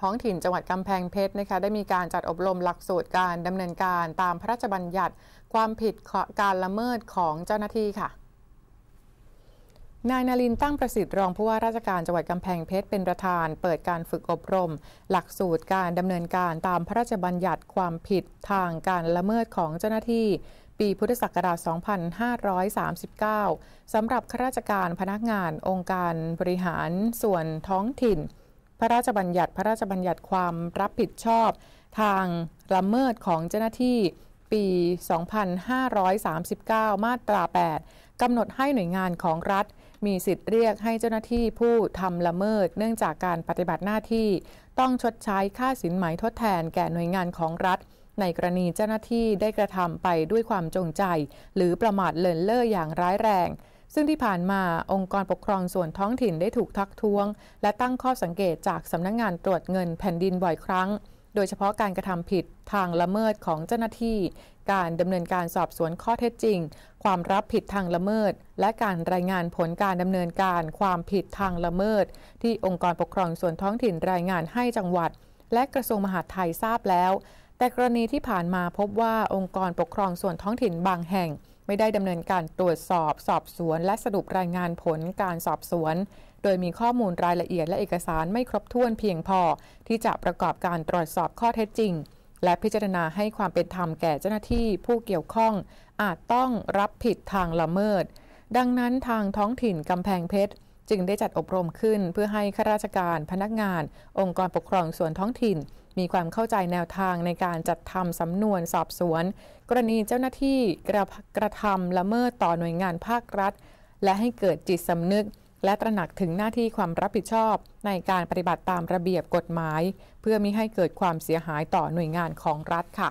ท้องถิ่นจังหวัดกำแพงเพชรนะคะได้มีการจัดอบรมหลักสูตรการดำเนินการตามพระราชบัญญัติ ความผิดการละเมิดของเจ้าหน้าที่ค่ะ นายนารินตั้งประสิทธิ์รองผู้ว่าราชการจังหวัดกำแพงเพชรเป็นประธาน เปิดการฝึกอบรม หลักสูตรการดำเนินการตามพระราชบัญญัติความผิดทางการละเมิดของเจ้าหน้าที่ ปีพุทธศักราช2539สำหรับข้าราชการพนักงาน องค์การ บริหารส่วนท้องถิ่นพระราชบัญญัติพระราชบัญญัติความรับผิดชอบ ทางละเมิดของเจ้าหน้าที่ปี 2539 มาตรา 8 กำหนดให้หน่วยงานของรัฐ มีสิทธิ์เรียกให้เจ้าหน้าที่ผู้ทำละเมิด เนื่องจากการปฏิบัติหน้าที่ ต้องชดใช้ค่าสินไหมทดแทนแก่หน่วยงานของรัฐ ในกรณีเจ้าหน้าที่ได้กระทำไปด้วยความจงใจ หรือประมาทเลินเล่ออย่างร้ายแรงซึ่งที่ผ่านมาองค์กรปกครองส่วนท้องถิ่นได้ถูกทักท้วงและตั้งข้อสังเกตจากสำนักงงานตรวจเงินแผ่นดินบ่อยครั้ง โดยเฉพาะการกระทำผิดทางละเมิดของเจ้าหน้าที่ การดำเนินการสอบสวนข้อเท็จจริง ความรับผิดทางละเมิด และการรายงานผลการดำเนินการความผิดทางละเมิดที่องค์กรปกครองส่วนท้องถิ่นรายงานให้จังหวัดและกระทรวงมหาดไทยทราบแล้วแต่กรณีที่ผ่านมาพบว่าองค์กรปกครองส่วนท้องถิ่นบางแห่งไม่ได้ดำเนินการตรวจสอบสอบสวนและสรุปรายงานผลการสอบสวน โดยมีข้อมูลรายละเอียด และเอกสารไม่ครบถ้วนเพียงพอที่จะประกอบการตรวจสอบข้อเท็จจริง และพิจารณาให้ความเป็นธรรมแก่เจ้าหน้าที่ผู้เกี่ยวข้องอาจต้องรับผิดทางละเมิด ดังนั้นทางท้องถิ่นกำแพงเพชรจึงได้จัดอบรมขึ้น เพื่อให้ข้าราชการ พนักงาน องค์กรปกครองส่วนท้องถิ่นมีความเข้าใจแนวทางในการจัดทำสำนวนสอบสวน กรณีเจ้าหน้าที่กระกระทำละเมิดต่อหน่วยงานภาครัฐ และให้เกิดจิตสำนึกและตระหนักถึงหน้าที่ความรับผิดชอบในการปฏิบัติตามระเบียบกฎหมาย เพื่อมิให้เกิดความเสียหายต่อหน่วยงานของรัฐค่ะ